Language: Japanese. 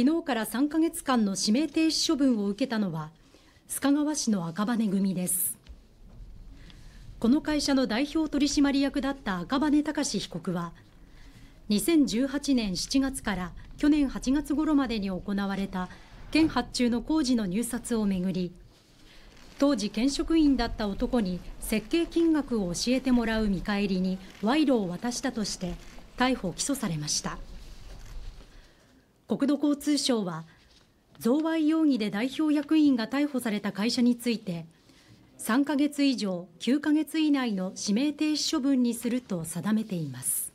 昨日から3ヶ月間の指名停止処分を受けたのは須賀川市の赤羽組ですこの会社の代表取締役だった赤羽隆被告は2018年7月から去年8月頃までに行われた県発注の工事の入札をめぐり当時県職員だった男に設計金額を教えてもらう見返りに賄賂を渡したとして逮捕・起訴されました。国土交通省は贈賄容疑で代表役員が逮捕された会社について3ヶ月以上9ヶ月以内の指名停止処分にすると定めています。